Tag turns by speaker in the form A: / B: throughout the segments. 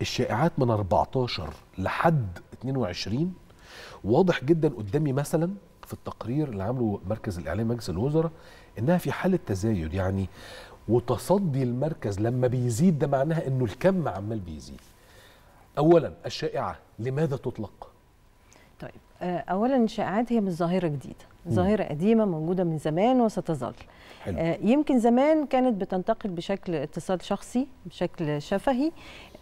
A: الشائعات من 14 لحد 22 واضح جدا قدامي مثلا في التقرير اللي عامله مركز الاعلام مجلس الوزراء انها في حاله تزايد يعني وتصدي المركز لما بيزيد ده معناها انه الكم عمال بيزيد اولا الشائعه لماذا تطلق طيب
B: آه، اولا الشائعات هي مش ظاهره جديده ظاهره قديمه موجوده من زمان وستظل حلو. آه يمكن زمان كانت بتنتقل بشكل اتصال شخصي بشكل شفهي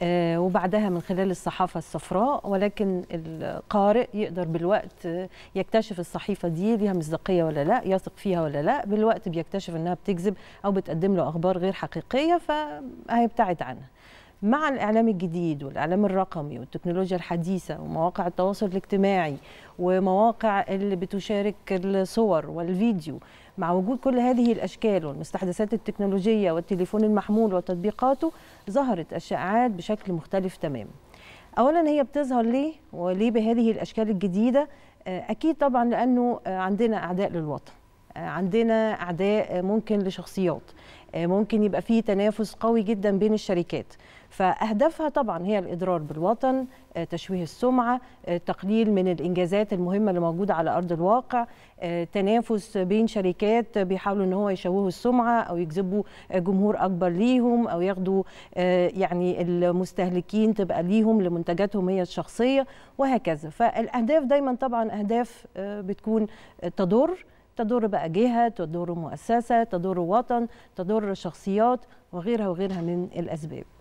B: آه وبعدها من خلال الصحافه الصفراء ولكن القارئ يقدر بالوقت يكتشف الصحيفه دي ليها مصداقيه ولا لا يثق فيها ولا لا بالوقت بيكتشف انها بتكذب او بتقدم له اخبار غير حقيقيه فهيبتعد عنها مع الإعلام الجديد والإعلام الرقمي والتكنولوجيا الحديثة ومواقع التواصل الاجتماعي ومواقع اللي بتشارك الصور والفيديو مع وجود كل هذه الأشكال والمستحدثات التكنولوجية والتليفون المحمول وتطبيقاته ظهرت الشائعات بشكل مختلف تماما أولا هي بتظهر ليه وليه بهذه الأشكال الجديدة آه، أكيد طبعا لأنه آه، عندنا أعداء للوطن آه، عندنا أعداء ممكن لشخصيات آه، ممكن يبقى فيه تنافس قوي جدا بين الشركات فأهدافها طبعا هي الإضرار بالوطن آه، تشويه السمعة آه، تقليل من الإنجازات المهمة اللي موجودة على أرض الواقع تنافس بين شركات بيحاولوا أن هو يشوهوا السمعة أو يجذبوا جمهور أكبر ليهم أو ياخدوا يعني المستهلكين تبقى ليهم لمنتجاتهم هي الشخصية وهكذا فالأهداف دايما طبعا أهداف بتكون تضر تضر بقى جهه تضر مؤسسه تضر وطن تضر شخصيات وغيرها وغيرها من الاسباب